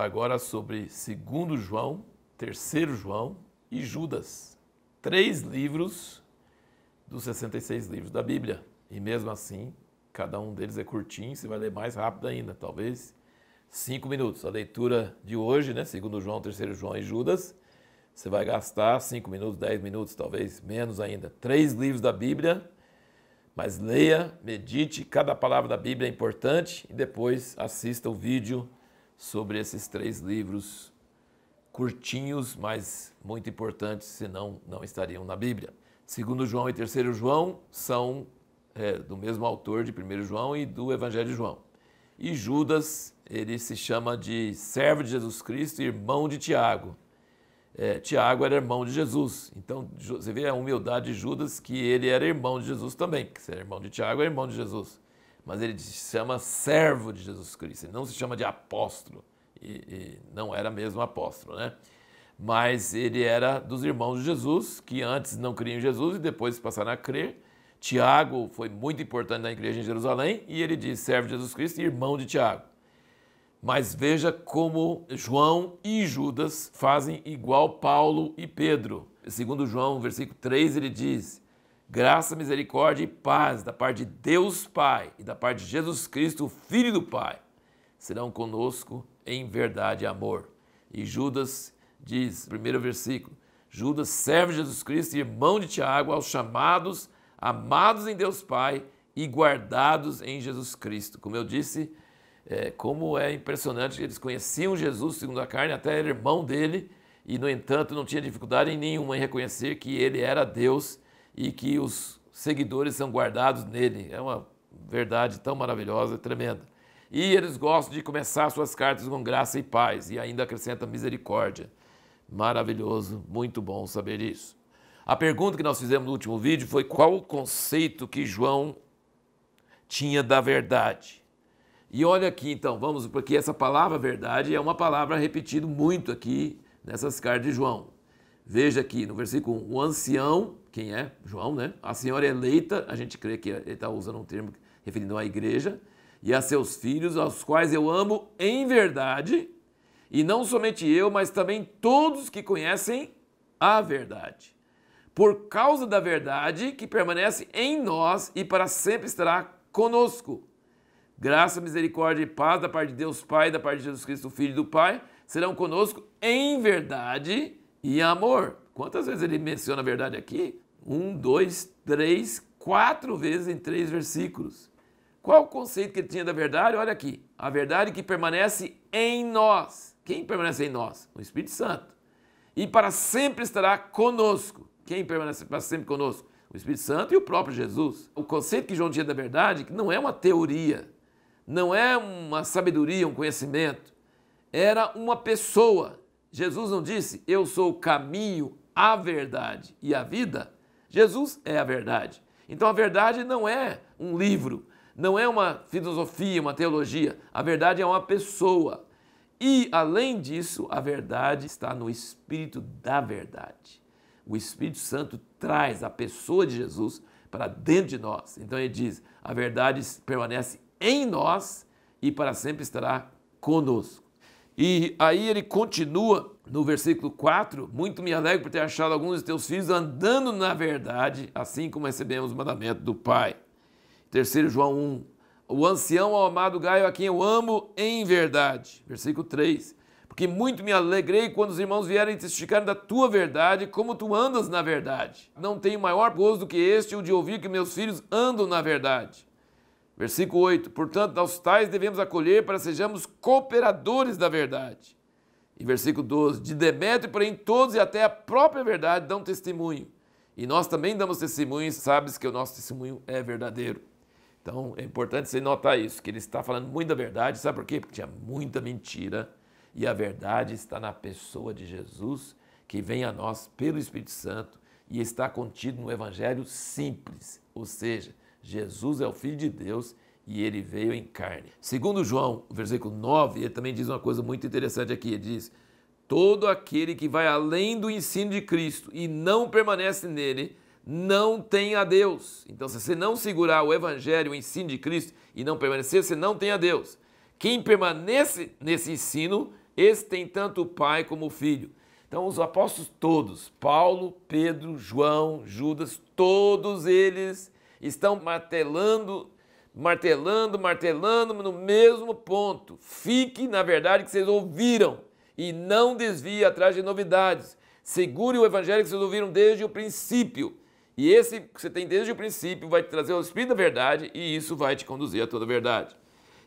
falar agora sobre 2 João, 3 João e Judas. Três livros dos 66 livros da Bíblia. E mesmo assim, cada um deles é curtinho, você vai ler mais rápido ainda, talvez cinco minutos. A leitura de hoje, né, 2 João, 3 João e Judas, você vai gastar cinco minutos, dez minutos, talvez menos ainda. Três livros da Bíblia, mas leia, medite, cada palavra da Bíblia é importante e depois assista o vídeo sobre esses três livros curtinhos, mas muito importantes, senão não estariam na Bíblia. Segundo João e terceiro João são é, do mesmo autor de 1 João e do Evangelho de João. E Judas, ele se chama de servo de Jesus Cristo, irmão de Tiago. É, Tiago era irmão de Jesus. Então você vê a humildade de Judas, que ele era irmão de Jesus também. Que se era irmão de Tiago, era é irmão de Jesus mas ele se chama servo de Jesus Cristo, ele não se chama de apóstolo, e, e não era mesmo apóstolo, né? Mas ele era dos irmãos de Jesus, que antes não criam em Jesus e depois passaram a crer. Tiago foi muito importante na igreja em Jerusalém e ele diz servo de Jesus Cristo e irmão de Tiago. Mas veja como João e Judas fazem igual Paulo e Pedro. Segundo João, versículo 3, ele diz: Graça, misericórdia e paz da parte de Deus Pai e da parte de Jesus Cristo, Filho do Pai, serão conosco em verdade e amor. E Judas diz, primeiro versículo, Judas serve Jesus Cristo, irmão de Tiago, aos chamados, amados em Deus Pai e guardados em Jesus Cristo. Como eu disse, é, como é impressionante que eles conheciam Jesus segundo a carne, até era irmão dele, e no entanto não tinha dificuldade nenhuma em reconhecer que ele era Deus e que os seguidores são guardados nele. É uma verdade tão maravilhosa, tremenda. E eles gostam de começar suas cartas com graça e paz, e ainda acrescenta misericórdia. Maravilhoso, muito bom saber isso. A pergunta que nós fizemos no último vídeo foi qual o conceito que João tinha da verdade. E olha aqui então, vamos, porque essa palavra verdade é uma palavra repetida muito aqui nessas cartas de João. Veja aqui no versículo 1: o ancião quem é, João, né? A senhora eleita, a gente crê que ele está usando um termo referindo à igreja, e a seus filhos, aos quais eu amo em verdade, e não somente eu, mas também todos que conhecem a verdade. Por causa da verdade que permanece em nós e para sempre estará conosco. Graça, misericórdia e paz da parte de Deus Pai, da parte de Jesus Cristo, Filho do Pai, serão conosco em verdade e amor. Quantas vezes ele menciona a verdade aqui? um, dois, três, quatro vezes em três versículos. Qual o conceito que ele tinha da verdade? Olha aqui, a verdade que permanece em nós. Quem permanece em nós? O Espírito Santo. E para sempre estará conosco. Quem permanece para sempre conosco? O Espírito Santo e o próprio Jesus. O conceito que João tinha da verdade que não é uma teoria, não é uma sabedoria, um conhecimento. Era uma pessoa. Jesus não disse, eu sou o caminho, a verdade e a vida? Jesus é a verdade. Então a verdade não é um livro, não é uma filosofia, uma teologia. A verdade é uma pessoa. E, além disso, a verdade está no Espírito da Verdade. O Espírito Santo traz a pessoa de Jesus para dentro de nós. Então ele diz: a verdade permanece em nós e para sempre estará conosco. E aí ele continua no versículo 4, muito me alegro por ter achado alguns de teus filhos andando na verdade, assim como recebemos o mandamento do Pai. Terceiro João 1, o ancião ao amado Gaio, a quem eu amo em verdade. Versículo 3, porque muito me alegrei quando os irmãos vierem testificar da tua verdade, como tu andas na verdade. Não tenho maior gozo do que este, o de ouvir que meus filhos andam na verdade. Versículo 8, portanto, aos tais devemos acolher para sejamos cooperadores da verdade. E versículo 12: De Demétrio, porém, todos e até a própria verdade dão testemunho. E nós também damos testemunho, e sabes que o nosso testemunho é verdadeiro. Então é importante você notar isso, que ele está falando muita verdade, sabe por quê? Porque tinha muita mentira. E a verdade está na pessoa de Jesus, que vem a nós pelo Espírito Santo e está contido no Evangelho simples. Ou seja, Jesus é o Filho de Deus e ele veio em carne. Segundo João, versículo 9, ele também diz uma coisa muito interessante aqui, ele diz: Todo aquele que vai além do ensino de Cristo e não permanece nele, não tem a Deus. Então, se você não segurar o evangelho, o ensino de Cristo e não permanecer, você não tem a Deus. Quem permanece nesse ensino, esse tem tanto o pai como o filho. Então, os apóstolos todos, Paulo, Pedro, João, Judas, todos eles estão martelando martelando, martelando no mesmo ponto. Fique na verdade que vocês ouviram e não desvie atrás de novidades. Segure o evangelho que vocês ouviram desde o princípio. E esse que você tem desde o princípio vai te trazer o espírito da verdade e isso vai te conduzir a toda a verdade.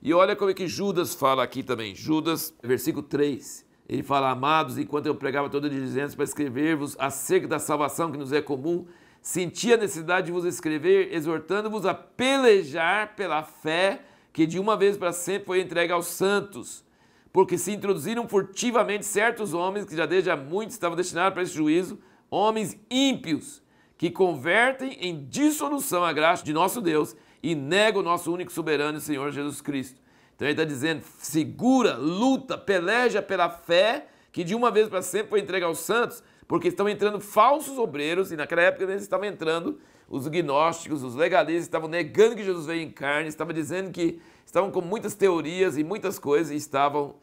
E olha como é que Judas fala aqui também. Judas, versículo 3. Ele fala: Amados, enquanto eu pregava toda diligência para escrever-vos acerca da salvação que nos é comum, Senti a necessidade de vos escrever, exortando-vos a pelejar pela fé que de uma vez para sempre foi entregue aos santos, porque se introduziram furtivamente certos homens que já desde há muito estavam destinados para esse juízo, homens ímpios, que convertem em dissolução a graça de nosso Deus e negam o nosso único soberano Senhor Jesus Cristo. Então ele está dizendo: segura, luta, peleja pela fé que de uma vez para sempre foi entregue aos santos, porque estão entrando falsos obreiros, e naquela época eles estavam entrando, os gnósticos, os legalistas estavam negando que Jesus veio em carne, estavam dizendo que estavam com muitas teorias e muitas coisas, e estavam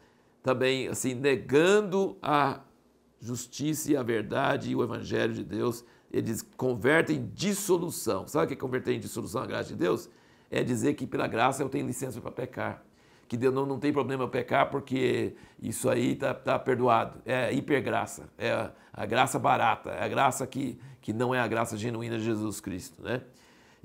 também assim negando a justiça e a verdade e o evangelho de Deus. Eles convertem em dissolução. Sabe o que é converter em dissolução a graça de Deus? É dizer que pela graça eu tenho licença para pecar que Deus não, não tem problema eu pecar porque isso aí está tá perdoado. É hipergraça, é a, a graça barata, é a graça que, que não é a graça genuína de Jesus Cristo. Né?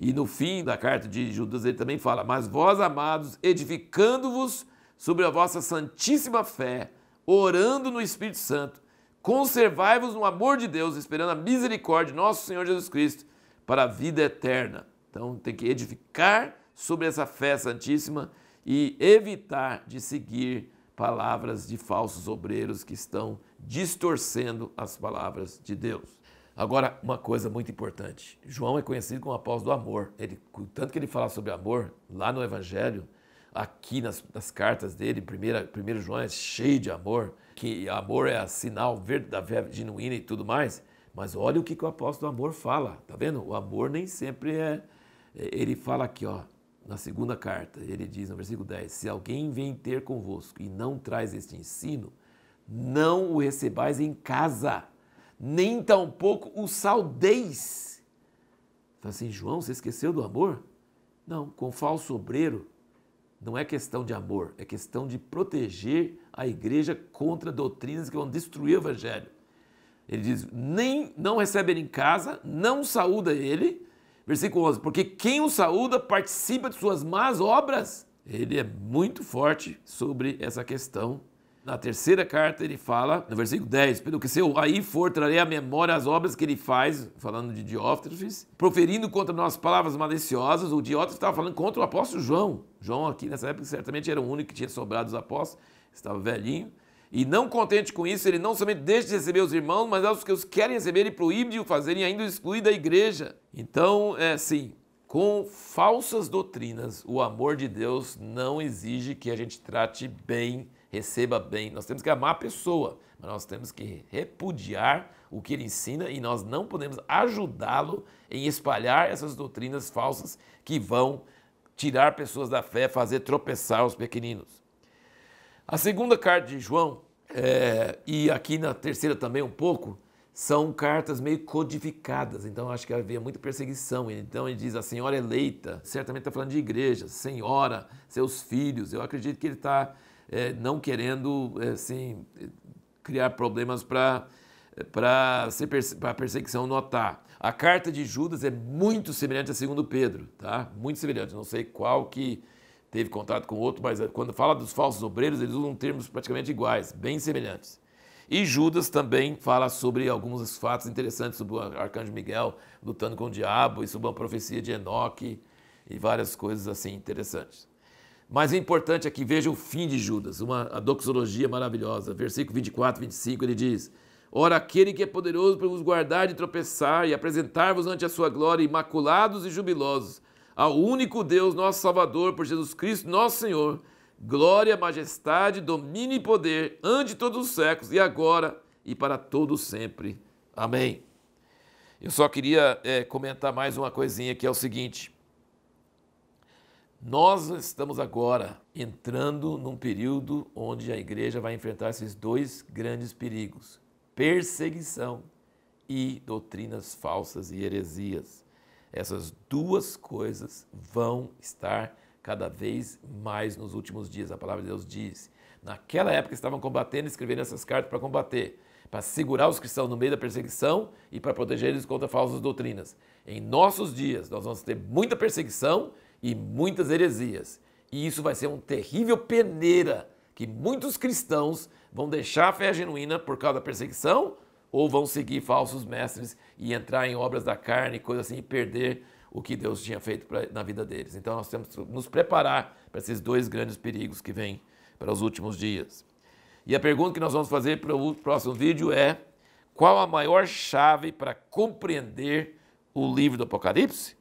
E no fim da carta de Judas ele também fala: Mas vós, amados, edificando-vos sobre a vossa santíssima fé, orando no Espírito Santo, conservai-vos no amor de Deus, esperando a misericórdia de nosso Senhor Jesus Cristo para a vida eterna. Então tem que edificar sobre essa fé santíssima e evitar de seguir palavras de falsos obreiros que estão distorcendo as palavras de Deus. Agora, uma coisa muito importante. João é conhecido como apóstolo do amor. Ele, tanto que ele fala sobre amor lá no Evangelho, aqui nas, nas cartas dele, 1 João é cheio de amor, que amor é sinal verde da fé genuína e tudo mais. Mas olha o que, que o apóstolo do amor fala, tá vendo? O amor nem sempre é. é ele fala aqui, ó, na segunda carta, ele diz no versículo 10: Se alguém vem ter convosco e não traz este ensino, não o recebais em casa, nem tampouco o saudeis. Fala assim, João, você esqueceu do amor? Não, com falso obreiro não é questão de amor, é questão de proteger a igreja contra doutrinas que vão destruir o evangelho. Ele diz: nem não recebe ele em casa, não saúda ele, versículo 11: Porque quem o saúda participa de suas más obras. Ele é muito forte sobre essa questão. Na terceira carta, ele fala, no versículo 10, pelo que se eu aí for, trarei à memória as obras que ele faz, falando de Diótrefes, proferindo contra nós palavras maliciosas. O Diótrefes estava falando contra o apóstolo João. João, aqui nessa época, certamente era o único que tinha sobrado dos apóstolos, estava velhinho. E não contente com isso, ele não somente deixa de receber os irmãos, mas aos é que os querem receber, ele proíbe de o fazerem, ainda o exclui da igreja. Então, é assim, com falsas doutrinas, o amor de Deus não exige que a gente trate bem, receba bem. Nós temos que amar a pessoa, mas nós temos que repudiar o que ele ensina e nós não podemos ajudá-lo em espalhar essas doutrinas falsas que vão tirar pessoas da fé, fazer tropeçar os pequeninos. A segunda carta de João, é, e aqui na terceira também um pouco, são cartas meio codificadas, então acho que havia muita perseguição. Então ele diz a senhora é eleita, certamente está falando de igreja, senhora, seus filhos. Eu acredito que ele está é, não querendo assim, criar problemas para a perseguição notar. A carta de Judas é muito semelhante à segunda Pedro, tá? Muito semelhante. Não sei qual que teve contato com outro, mas eh, quando fala dos falsos obreiros, eles usam termos praticamente iguais, bem semelhantes. E Judas também fala sobre alguns fatos interessantes sobre o arcanjo Miguel lutando com o diabo e sobre a profecia de Enoque e várias coisas assim interessantes. Mas o importante é que veja o fim de Judas, uma doxologia maravilhosa. Versículo 24, 25, ele diz: Ora, aquele que é poderoso para vos guardar de tropeçar e apresentar-vos ante a sua glória, imaculados e jubilosos, ao único Deus, nosso Salvador, por Jesus Cristo, nosso Senhor, glória, majestade, domínio e poder, ante todos os séculos, e agora e para todo sempre. Amém. Eu só queria é, comentar mais uma coisinha que é o seguinte. Nós estamos agora entrando num período onde a igreja vai enfrentar esses dois grandes perigos: perseguição e doutrinas falsas e heresias. Essas duas coisas vão estar cada vez mais nos últimos dias. A palavra de Deus diz. Naquela época estavam combatendo e escrevendo essas cartas para combater, para segurar os cristãos no meio da perseguição e para proteger eles contra falsas doutrinas. Em nossos dias, nós vamos ter muita perseguição e muitas heresias. E isso vai ser um terrível peneira que muitos cristãos vão deixar a fé genuína por causa da perseguição ou vão seguir falsos mestres e entrar em obras da carne, e coisas assim, e perder o que Deus tinha feito pra, na vida deles. Então nós temos que nos preparar para esses dois grandes perigos que vêm para os últimos dias. E a pergunta que nós vamos fazer para o próximo vídeo é: qual a maior chave para compreender o livro do Apocalipse?